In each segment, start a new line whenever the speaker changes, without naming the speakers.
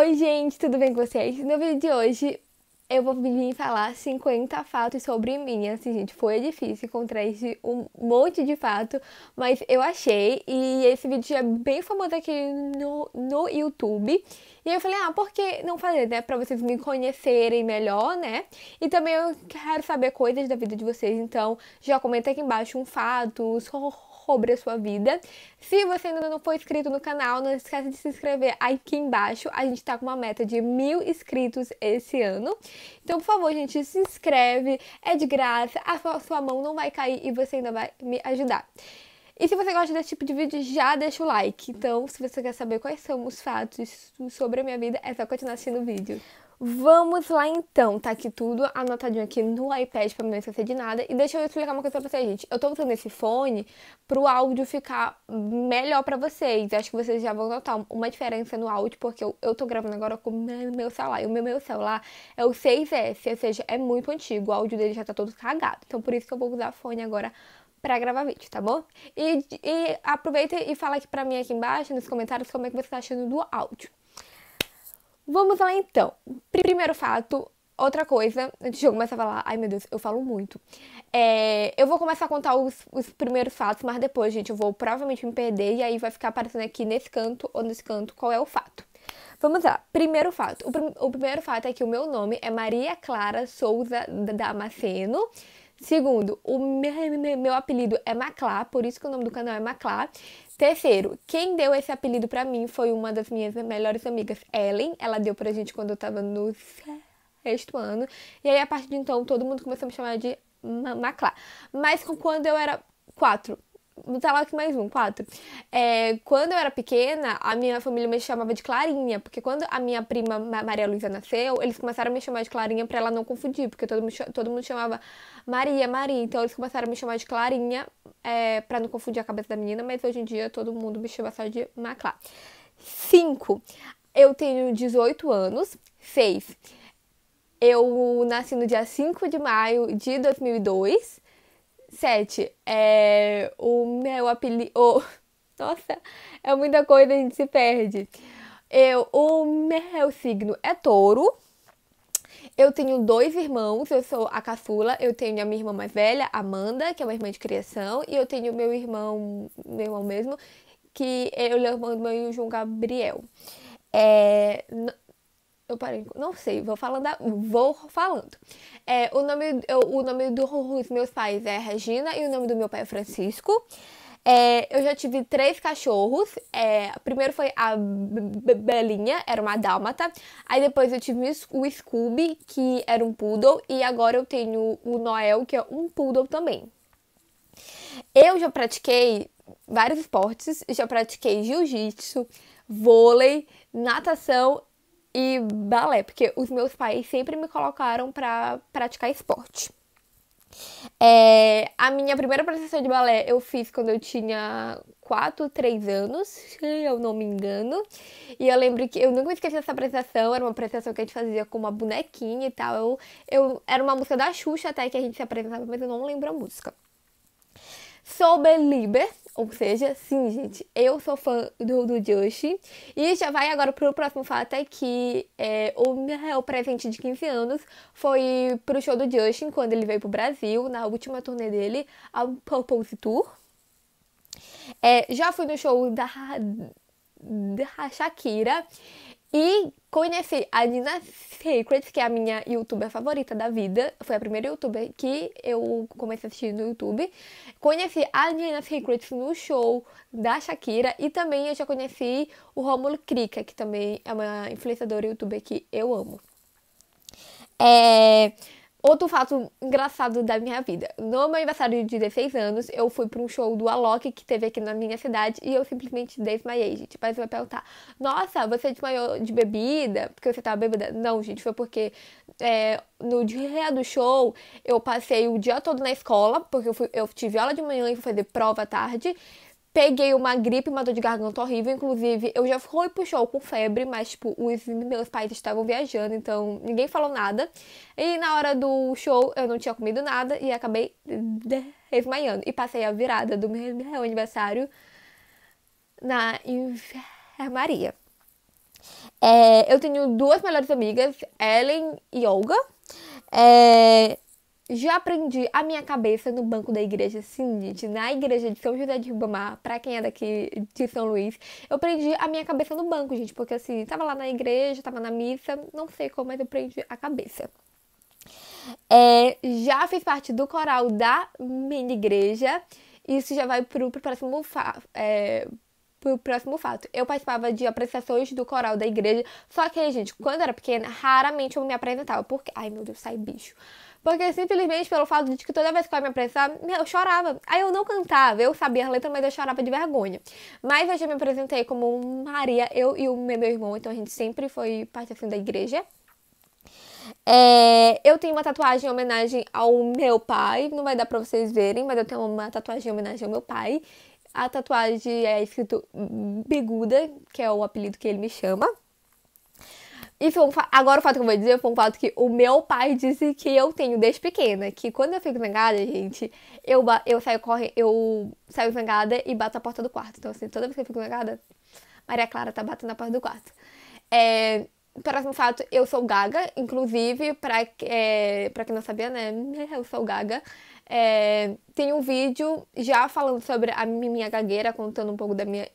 Oi, gente, tudo bem com vocês? No vídeo de hoje eu vou vir falar 50 fatos sobre mim. Assim, gente, foi difícil encontrar esse, um monte de fato, mas eu achei. E esse vídeo já é bem famoso aqui no, no YouTube. E eu falei, ah, por que não fazer, né? Pra vocês me conhecerem melhor, né? E também eu quero saber coisas da vida de vocês. Então, já comenta aqui embaixo um fato, um sobre a sua vida. Se você ainda não foi inscrito no canal, não esquece de se inscrever aqui embaixo. A gente tá com uma meta de mil inscritos esse ano. Então, por favor, gente, se inscreve. É de graça. A sua mão não vai cair e você ainda vai me ajudar. E se você gosta desse tipo de vídeo, já deixa o like. Então, se você quer saber quais são os fatos sobre a minha vida, é só continuar assistindo o vídeo. Vamos lá então, tá aqui tudo anotadinho aqui no iPad pra não esquecer de nada. E deixa eu explicar uma coisa pra vocês, gente. Eu tô usando esse fone pro áudio ficar melhor pra vocês. Acho que vocês já vão notar uma diferença no áudio, porque eu, eu tô gravando agora com o meu celular. E o meu, meu celular é o 6S, ou seja, é muito antigo. O áudio dele já tá todo cagado. Então por isso que eu vou usar fone agora para gravar vídeo, tá bom? E, e aproveita e fala aqui pra mim aqui embaixo, nos comentários, como é que você tá achando do áudio. Vamos lá então. Primeiro fato, outra coisa, antes de eu começar a falar, ai meu Deus, eu falo muito. É, eu vou começar a contar os, os, primeiros fatos, mas depois, gente, eu vou provavelmente me perder e aí vai ficar aparecendo aqui nesse canto ou nesse canto qual é o fato. Vamos lá, primeiro fato. O, prim o primeiro fato é que o meu nome é Maria Clara Souza Damasceno. Segundo, o meu, meu apelido é Maclá, por isso que o nome do canal é Maclá. Terceiro, quem deu esse apelido para mim foi uma das minhas melhores amigas, Ellen. Ela deu pra gente quando eu tava no sexto ano. E aí, a partir de então, todo mundo começou a me chamar de Maclá. Mas quando eu era quatro, botar tá que mais um, quatro. É, quando eu era pequena, a minha família me chamava de Clarinha, porque quando a minha prima Maria Luísa nasceu, eles começaram a me chamar de Clarinha para ela não confundir, porque todo mundo, todo mundo chamava Maria, Maria. Então eles começaram a me chamar de Clarinha é, para não confundir a cabeça da menina, mas hoje em dia todo mundo me chama só de Maclá. Cinco, eu tenho 18 anos. Seis, eu nasci no dia 5 de maio de 2002. Sete, é, o meu apelido. nossa, é muita coisa, a gente se perde. Eu, o meu signo é touro. Eu tenho dois irmãos, eu sou a caçula, eu tenho a minha irmã mais velha, Amanda, que é uma irmã de criação, e eu tenho meu irmão, meu irmão mesmo, que eu do meu irmão João Gabriel. É, eu parei, não sei, vou falando, vou falando. É, o, nome, eu, o nome dos meus pais é Regina e o nome do meu pai é Francisco. É, eu já tive três cachorros. É, primeiro foi a Belinha, era uma dálmata. Aí depois eu tive o Scooby, que era um poodle. E agora eu tenho o Noel, que é um poodle também. Eu já pratiquei vários esportes. Já pratiquei jiu-jitsu, vôlei, natação e balé, porque os meus pais sempre me colocaram para praticar esporte. É, a minha primeira apresentação de balé eu fiz quando eu tinha 4, 3 anos, se eu não me engano. E eu lembro que eu nunca me esqueci dessa apresentação, era uma apresentação que a gente fazia com uma bonequinha e tal. Eu, eu, era uma música da Xuxa até que a gente se apresentava, mas eu não lembro a música. sou Liber ou seja, sim, gente, eu sou fã do, do Justin. E já vai agora pro próximo fato, é que é, o meu presente de 15 anos foi pro show do Justin, quando ele veio pro Brasil, na última turnê dele, ao Purpose Tour. É, já fui no show da, da Shakira. E conheci a Nina Secret, que é a minha youtuber favorita da vida. Foi a primeira youtuber que eu comecei a assistir no YouTube. Conheci a Nina Secret no show da Shakira. E também eu já conheci o Romulo Krika, que também é uma influenciadora youtuber que eu amo. É... Outro fato engraçado da minha vida. No meu aniversário de 16 anos, eu fui para um show do Alok que teve aqui na minha cidade e eu simplesmente desmaiei, gente. Mas vai perguntar: Nossa, você desmaiou de bebida? Porque você estava bebida? Não, gente, foi porque é, no dia do show eu passei o dia todo na escola, porque eu, fui, eu tive aula de manhã e fui fazer prova à tarde peguei uma gripe, uma dor de garganta horrível. Inclusive, eu já fui pro show com febre, mas, tipo, os meus pais estavam viajando, então ninguém falou nada. E na hora do show, eu não tinha comido nada e acabei né, desmaiando. E passei a virada do meu aniversário na enfermaria. É, eu tenho duas melhores amigas, Ellen e Olga. É, já aprendi a minha cabeça no banco da igreja gente. na igreja de São José de Ribamar, pra quem é daqui de São Luís. Eu aprendi a minha cabeça no banco, gente, porque assim, tava lá na igreja, tava na missa, não sei como, mas eu aprendi a cabeça. É, já fiz parte do coral da minha igreja. Isso já vai pro, pro próximo fa é, pro próximo fato. Eu participava de apresentações do coral da igreja. Só que, gente, quando eu era pequena, raramente eu me apresentava. Porque. Ai, meu Deus, sai bicho. Porque simplesmente pelo fato de que toda vez que ia me apresentar, eu chorava. Aí eu não cantava, eu sabia a letra, mas eu chorava de vergonha. Mas eu já me apresentei como Maria, eu e o meu irmão, então a gente sempre foi parte assim da igreja. É, eu tenho uma tatuagem em homenagem ao meu pai, não vai dar pra vocês verem, mas eu tenho uma tatuagem em homenagem ao meu pai. A tatuagem é escrito Biguda, que é o apelido que ele me chama. E um agora o fato que eu vou dizer foi um fato que o meu pai disse que eu tenho desde pequena. Que quando eu fico zangada, gente, eu, eu saio corre, eu saio zangada e bato a porta do quarto. Então, assim, toda vez que eu fico zangada, Maria Clara tá batendo a porta do quarto. É, próximo fato, eu sou gaga, inclusive, pra, é, pra quem não sabia, né? Eu sou gaga. É, tem um vídeo já falando sobre a minha gagueira, contando um pouco da minha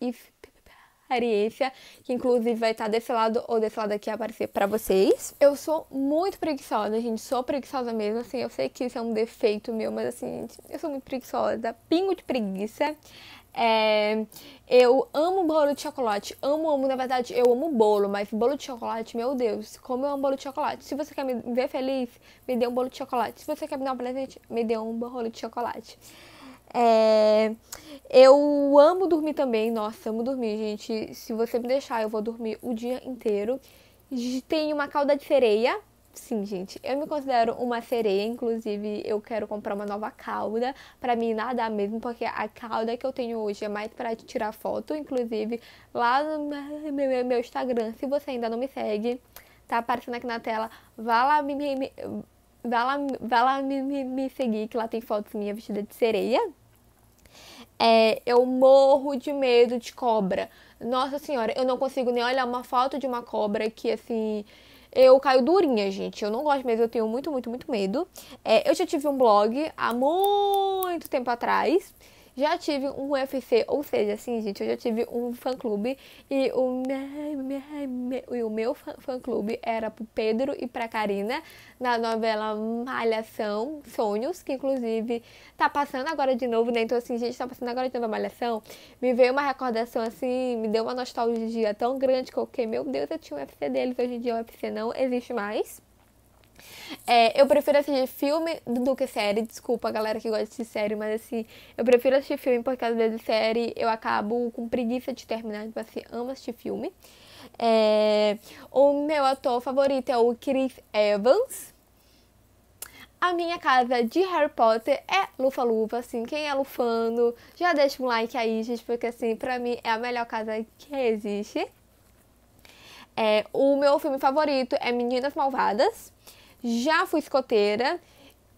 Ariefia, que inclusive vai estar tá desse lado ou desse lado aqui aparecer para vocês. Eu sou muito preguiçosa, gente, sou preguiçosa mesmo, assim, eu sei que isso é um defeito meu, mas assim, gente, eu sou muito preguiçosa, pingo de preguiça. É, eu amo bolo de chocolate. Amo, amo, na verdade, eu amo bolo, mas bolo de chocolate, meu Deus, como eu amo bolo de chocolate. Se você quer me ver feliz, me dê um bolo de chocolate. Se você quer me dar um presente, me dê um bolo de chocolate. É... Eu amo dormir também, nossa, amo dormir, gente. Se você me deixar, eu vou dormir o dia inteiro. Tenho uma cauda de sereia. Sim, gente, eu me considero uma sereia, inclusive eu quero comprar uma nova cauda para mim nadar mesmo, porque a cauda que eu tenho hoje é mais para tirar foto, inclusive lá no meu Instagram, se você ainda não me segue, tá aparecendo aqui na tela, vá lá me, me vá lá, vá lá me, me, me seguir, que lá tem fotos minha vestida de sereia, é, eu morro de medo de cobra. Nossa senhora, eu não consigo nem olhar uma foto de uma cobra que assim. Eu caio durinha, gente. Eu não gosto mesmo, eu tenho muito, muito, muito medo. É, eu já tive um blog há muito tempo atrás. Já tive um UFC, ou seja, assim, gente, eu já tive um fã-clube e o, meu fã-clube era pro Pedro e pra Karina na novela Malhação Sonhos, que inclusive tá passando agora de novo, né? Então, assim, gente, tá passando agora de novo a Malhação. Me veio uma recordação, assim, me deu uma nostalgia tão grande que eu fiquei, meu Deus, eu tinha um UFC deles, hoje em dia o UFC não existe mais. É, eu prefiro assistir filme do que série. Desculpa, a galera que gosta de série, mas assim, eu prefiro assistir filme porque às vezes série eu acabo com preguiça de terminar. Tipo assim, amo assistir filme. É, o meu ator favorito é o Chris Evans. A minha casa de Harry Potter é Lufa-Lufa, assim, quem é lufando, já deixa um like aí, gente, porque assim, pra mim é a melhor casa que existe. É, o meu filme favorito é Meninas Malvadas. Já fui escoteira.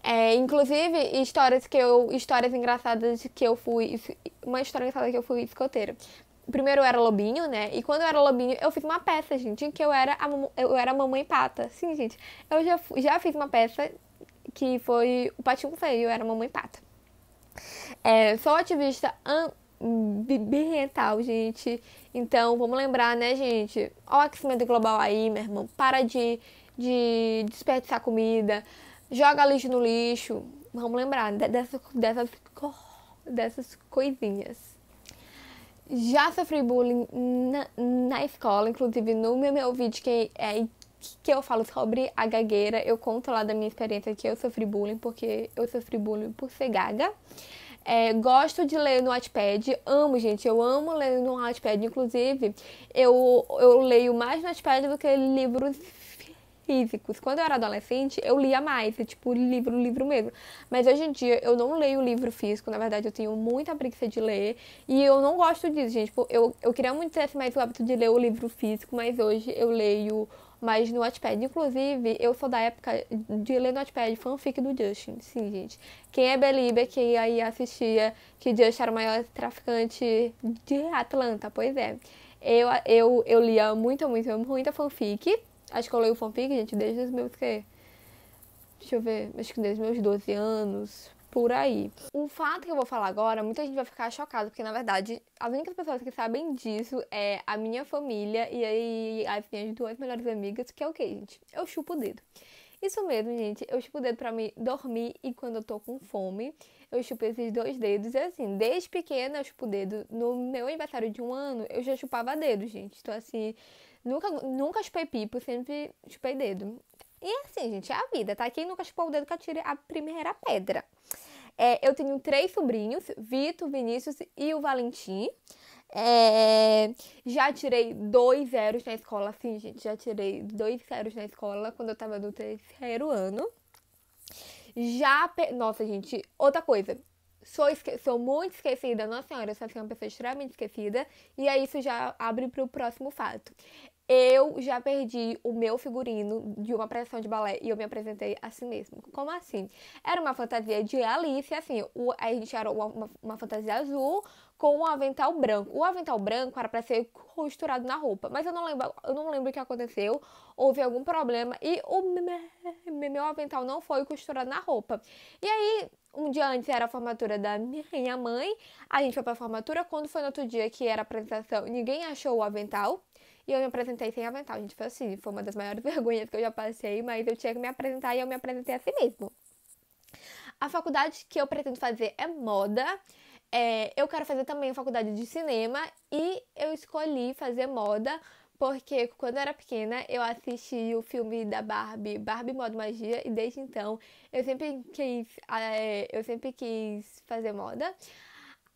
É, inclusive, histórias que eu. Histórias engraçadas que eu fui. Uma história engraçada que eu fui escoteira. Primeiro eu era lobinho, né? E quando eu era lobinho, eu fiz uma peça, gente, em que eu era a, eu era a mamãe pata. Sim, gente. Eu já, já fiz uma peça que foi o Patinho Feio, eu era a mamãe pata. É, sou ativista ambiental, gente. Então, vamos lembrar, né, gente? Olha o aquecimento global aí, meu irmão. Para de de desperdiçar comida, joga lixo no lixo. Vamos lembrar dessas, dessas, dessas coisinhas. Já sofri bullying na, na escola, inclusive no meu, meu vídeo que, é, que eu falo sobre a gagueira, eu conto lá da minha experiência que eu sofri bullying, porque eu sofri bullying por ser gaga. É, gosto de ler no Wattpad, amo, gente, eu amo ler no Wattpad, inclusive, eu, eu leio mais no Wattpad do que livros físicos. Quando eu era adolescente, eu lia mais, é tipo, livro, livro mesmo. Mas hoje em dia, eu não leio livro físico, na verdade, eu tenho muita preguiça de ler. E eu não gosto disso, gente. Tipo, eu, eu queria muito ter mais o hábito de ler o livro físico, mas hoje eu leio mais no Wattpad. Inclusive, eu sou da época de ler no Wattpad fanfic do Justin. Sim, gente. Quem é Belieber, quem aí assistia que Justin era o maior traficante de Atlanta, pois é. Eu, eu, eu lia muito, muito, muita fanfic. Acho que eu leio fanfic, gente, desde os meus que. Deixa eu ver, acho que desde os meus 12 anos, por aí. O fato que eu vou falar agora, muita gente vai ficar chocada, porque na verdade, as únicas pessoas que sabem disso é a minha família e aí as minhas duas melhores amigas, que é o que, gente? Eu chupo o dedo. Isso mesmo, gente. Eu chupo o dedo pra me dormir e quando eu tô com fome, eu chupo esses dois dedos. E assim, desde pequena eu chupo o dedo. No meu aniversário de um ano, eu já chupava dedo, gente. Então, assim, Nunca, nunca chupei pipo, sempre chupei dedo. E assim, gente, é a vida, tá? Quem nunca chupou o dedo que atire a primeira pedra. É, eu tenho três sobrinhos, Vitor, Vinícius e o Valentim. É, já tirei dois zeros na escola, sim, gente, já tirei dois zeros na escola quando eu tava no terceiro ano. Já, nossa, gente, outra coisa, sou, esque... sou muito esquecida, nossa senhora, eu sou assim, uma pessoa extremamente esquecida, e aí isso já abre para o próximo fato. Eu já perdi o meu figurino de uma apresentação de balé e eu me apresentei assim mesmo. Como assim? Era uma fantasia de Alice, assim, o, a gente era uma, uma, fantasia azul com um avental branco. O avental branco era para ser costurado na roupa, mas eu não lembro, eu não lembro o que aconteceu. Houve algum problema e o meu avental não foi costurado na roupa. E aí, um dia antes era a formatura da minha mãe, a gente foi pra formatura. Quando foi no outro dia que era a apresentação, ninguém achou o avental. E eu me apresentei sem avental, gente. Foi assim, foi uma das maiores vergonhas que eu já passei, mas eu tinha que me apresentar e eu me apresentei assim mesmo. A faculdade que eu pretendo fazer é moda. É, eu quero fazer também faculdade de cinema e eu escolhi fazer moda porque quando eu era pequena eu assisti o filme da Barbie, Barbie Moda Magia, e desde então eu sempre quis, é, eu sempre quis fazer moda.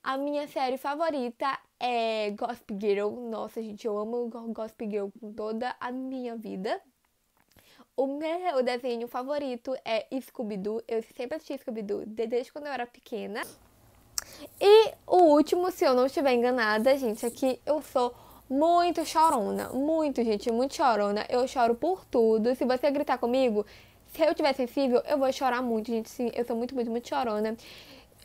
A minha série favorita é Gossip Girl. Nossa, gente, eu amo Gossip Girl com toda a minha vida. O meu desenho favorito é Scooby-Doo. Eu sempre assisti Scooby-Doo desde quando eu era pequena. E o último, se eu não estiver enganada, gente, é que eu sou muito chorona. Muito, gente, muito chorona. Eu choro por tudo. Se você gritar comigo, se eu tiver sensível, eu vou chorar muito, gente. Sim, eu sou muito, muito, muito chorona.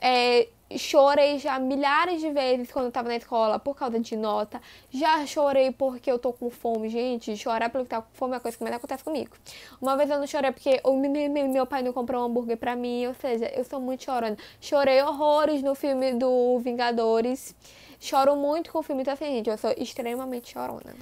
É, chorei já milhares de vezes quando eu tava na escola por causa de nota. Já chorei porque eu tô com fome, gente. Chorar pelo que tá com fome é uma coisa que mais acontece comigo. Uma vez eu não chorei porque o meu pai não comprou um hambúrguer pra mim, ou seja, eu sou muito chorando. Chorei horrores no filme do Vingadores. Choro muito com o filme, então assim, gente, eu sou extremamente chorona.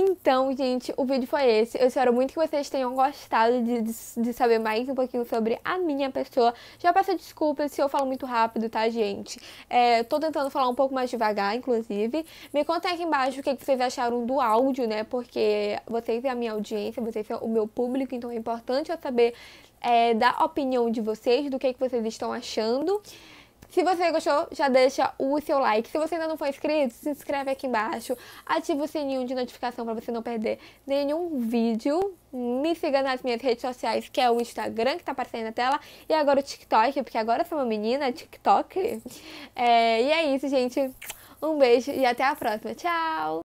Então, gente, o vídeo foi esse. Eu espero muito que vocês tenham gostado de, de, de, saber mais um pouquinho sobre a minha pessoa. Já peço desculpas se eu falo muito rápido, tá, gente? É, tô tentando falar um pouco mais devagar, inclusive. Me contem aqui embaixo o que, que vocês acharam do áudio, né? Porque vocês é a minha audiência, vocês é o meu público, então é importante eu saber é, da opinião de vocês, do que, que vocês estão achando. Se você gostou, já deixa o seu like. Se você ainda não for inscrito, se inscreve aqui embaixo. Ativa o sininho de notificação para você não perder nenhum vídeo. Me siga nas minhas redes sociais, que é o Instagram que tá aparecendo na tela. E agora o TikTok, porque agora eu sou uma menina TikTok. É, e é isso, gente. Um beijo e até a próxima. Tchau!